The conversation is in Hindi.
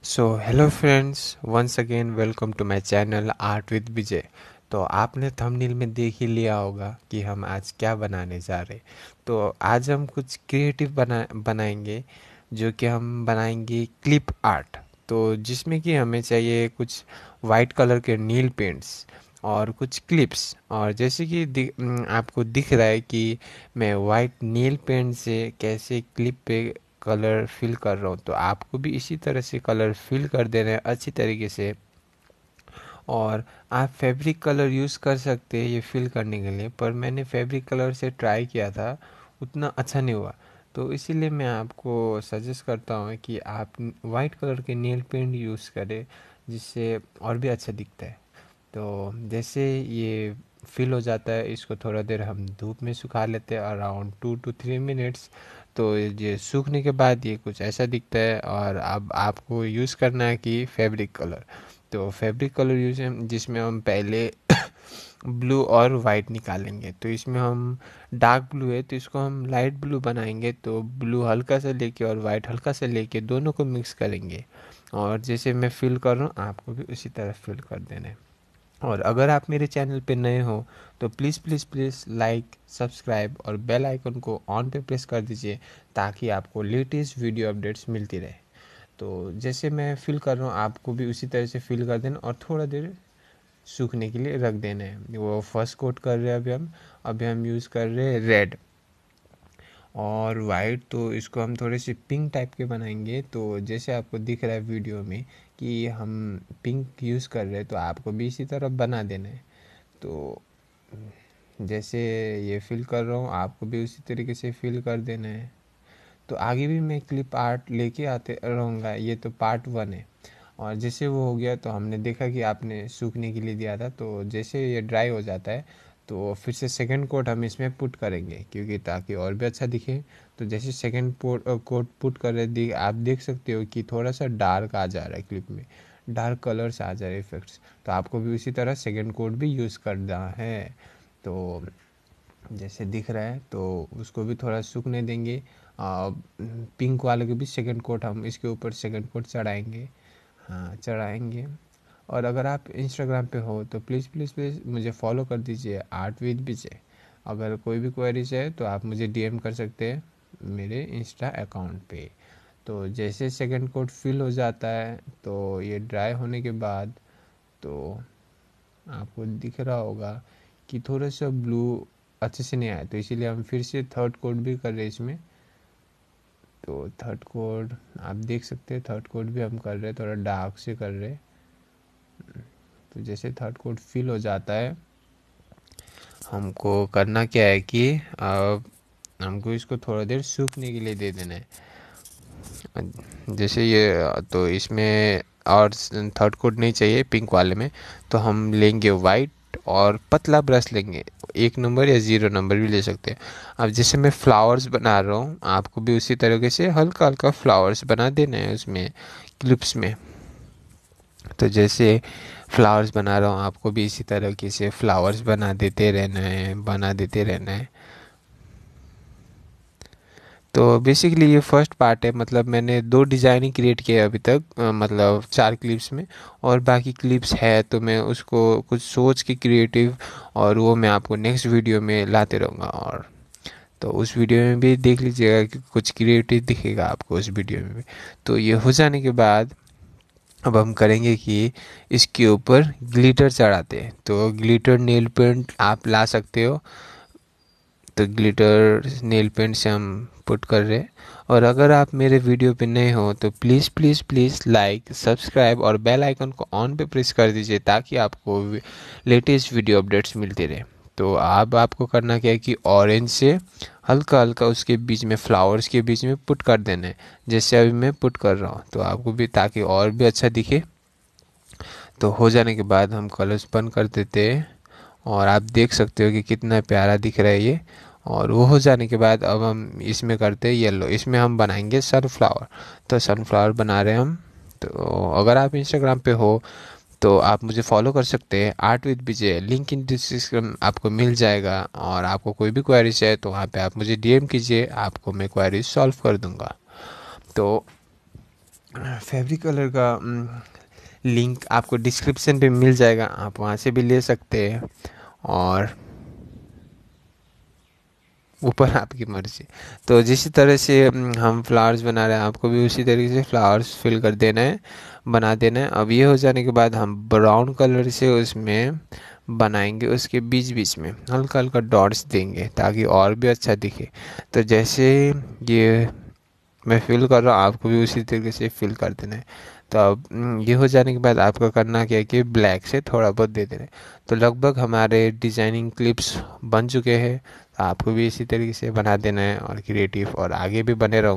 so hello friends once again welcome to my channel art with vijay तो आपने थंबनेल में देख ही लिया होगा कि हम आज क्या बनाने जा रहे तो आज हम कुछ क्रिएटिव बना बनाएंगे जो कि हम बनाएंगे क्लिप आर्ट तो जिसमें कि हमें चाहिए कुछ वाइट कलर के नील पेंट्स और कुछ क्लिप्स और जैसे कि आपको दिख रहा है कि मैं वाइट नील पेंट से कैसे क्लिप पे कलर फिल कर रहा हूँ तो आपको भी इसी तरह से कलर फिल कर देना है अच्छी तरीके से और आप फैब्रिक कलर यूज़ कर सकते हैं ये फिल करने के लिए पर मैंने फैब्रिक कलर से ट्राई किया था उतना अच्छा नहीं हुआ तो इसीलिए मैं आपको सजेस्ट करता हूँ कि आप वाइट कलर के नेल पेंट यूज़ करें जिससे और भी अच्छा दिखता है तो जैसे ये फिल हो जाता है इसको थोड़ा देर हम धूप में सुखा लेते हैं around two two three minutes तो ये सूखने के बाद ये कुछ ऐसा दिखता है और अब आपको यूज़ करना है कि फैब्रिक कलर तो फैब्रिक कलर यूज है जिसमें हम पहले ब्लू और वाइट निकालेंगे तो इसमें हम डार्क ब्लू है तो इसको हम लाइट ब्लू बनाएंगे तो ब्लू हल्का सा लेके और वाइट हल्का सा लेके दोनों को मिक्स करेंगे और जैसे मैं फिल कर रहा हूँ आपको भी उसी तरह फिल कर देना है और अगर आप मेरे चैनल पे नए हो तो please please please like subscribe और बेल आइकन को ऑन पे प्रेस कर दीजिए ताकि आपको लेटेस्ट वीडियो अपडेट्स मिलती रहे तो जैसे मैं फिल कर रहा हूँ आपको भी उसी तरह से फिल कर देना और थोड़ा देर सूखने के लिए रख देना है वो फर्स्ट कोट कर रहे हैं अभी हम अभी हम यूज़ कर रहे हैं रेड और वाइट तो इसको हम थोड़े से पिंक टाइप के बनाएंगे तो जैसे आपको दिख रहा है वीडियो में कि हम पिंक यूज़ कर रहे हैं तो आपको भी इसी तरह बना देना है तो जैसे ये फिल कर रहा हूँ आपको भी उसी तरीके से फिल कर देना है तो आगे भी मैं क्लिप आर्ट लेके आते रहूँगा ये तो पार्ट वन है और जैसे वो हो गया तो हमने देखा कि आपने सूखने के लिए दिया था तो जैसे ये ड्राई हो जाता है तो फिर से सेकंड कोट हम इसमें पुट करेंगे क्योंकि ताकि और भी अच्छा दिखे तो जैसे सेकंड कोट पुट कर रहे आप देख सकते हो कि थोड़ा सा डार्क आ जा रहा है क्लिप में डार्क कलर्स आ जा रहे इफेक्ट्स तो आपको भी उसी तरह सेकंड कोट भी यूज़ करना है तो जैसे दिख रहा है तो उसको भी थोड़ा सूखने देंगे पिंक वाले के भी सेकंड कोट हम इसके ऊपर सेकंड कोट चढ़ाएंगे हाँ चढ़ाएंगे और अगर आप इंस्टाग्राम पे हो तो प्लीज़ प्लीज़ प्लीज़ मुझे फॉलो कर दीजिए आर्ट विद विजय अगर कोई भी क्वेरीज है तो आप मुझे डीएम कर सकते हैं मेरे इंस्टा अकाउंट पे तो जैसे सेकंड कोट फिल हो जाता है तो ये ड्राई होने के बाद तो आपको दिख रहा होगा कि थोड़ा सा ब्लू अच्छे से नहीं आया तो इसीलिए हम फिर से थर्ड कोट भी कर रहे हैं इसमें तो थर्ड कोड आप देख सकते हैं थर्ड कोड भी हम कर रहे हैं थोड़ा डार्क से कर रहे हैं तो जैसे थर्ड कोड फिल हो जाता है हमको करना क्या है कि अब हमको इसको थोड़ा देर सूखने के लिए दे देना है जैसे ये तो इसमें और थर्ड कोड नहीं चाहिए पिंक वाले में तो हम लेंगे वाइट और पतला ब्रश लेंगे एक नंबर या ज़ीरो नंबर भी ले सकते हैं अब जैसे मैं फ्लावर्स बना रहा हूँ आपको भी उसी तरीके से हल्का हल्का फ्लावर्स बना देना है उसमें क्लिप्स में तो जैसे फ्लावर्स बना रहा हूँ आपको भी इसी तरीके से फ्लावर्स बना देते रहना है बना देते रहना है तो बेसिकली ये फर्स्ट पार्ट है मतलब मैंने दो डिज़ाइन ही क्रिएट किया अभी तक मतलब चार क्लिप्स में और बाकी क्लिप्स है तो मैं उसको कुछ सोच के क्रिएटिव और वो मैं आपको नेक्स्ट वीडियो में लाते रहूँगा और तो उस वीडियो में भी देख लीजिएगा कि कुछ क्रिएटिव दिखेगा आपको उस वीडियो में भी तो ये हो जाने के बाद अब हम करेंगे कि इसके ऊपर ग्लिटर चढ़ाते हैं तो ग्लिटर नेल पेंट आप ला सकते हो तो ग्लिटर नेल पेंट से हम सपोर्ट कर रहे हैं और अगर आप मेरे वीडियो पे नए हो तो please please please like subscribe और बेल आइकन को ऑन पे प्रेस कर दीजिए ताकि आपको लेटेस्ट वीडियो अपडेट्स मिलते रहे तो अब आप आपको करना क्या है कि ऑरेंज से हल्का हल्का उसके बीच में फ्लावर्स के बीच में पुट कर देना है जैसे अभी मैं पुट कर रहा हूँ तो आपको भी ताकि और भी अच्छा दिखे तो हो जाने के बाद हम कलर्स बंद कर देते हैं और आप देख सकते हो कि कितना प्यारा दिख रहा है ये और वो हो जाने के बाद अब हम इसमें करते हैं येलो इसमें हम बनाएंगे सनफ्लावर तो सनफ्लावर बना रहे हैं हम तो अगर आप इंस्टाग्राम पे हो तो आप मुझे फॉलो कर सकते हैं art with Vijay link in description आपको मिल जाएगा और आपको कोई भी क्वारीज है तो वहाँ पे आप मुझे डीएम कीजिए आपको मैं क्वारीज सॉल्व कर दूँगा तो फैब्रिक कलर का लिंक आपको डिस्क्रिप्शन पे मिल जाएगा आप वहाँ से भी ले सकते हैं और ऊपर आपकी मर्जी तो जिस तरह से हम फ्लावर्स बना रहे हैं आपको भी उसी तरीके से फ्लावर्स फिल कर देना है बना देना है अब ये हो जाने के बाद हम ब्राउन कलर से उसमें बनाएंगे उसके बीच बीच में हल्का हल्का डॉट्स देंगे ताकि और भी अच्छा दिखे तो जैसे ये मैं फिल कर रहा हूँ आपको भी उसी तरीके से फिल कर देना है तो अब हम्म, ये हो जाने के बाद आपका करना क्या है कि ब्लैक से थोड़ा बहुत दे देना तो लगभग हमारे डिजाइनिंग क्लिप्स बन चुके हैं तो आपको भी इसी तरीके से बना देना है और क्रिएटिव और आगे भी बने रहोगे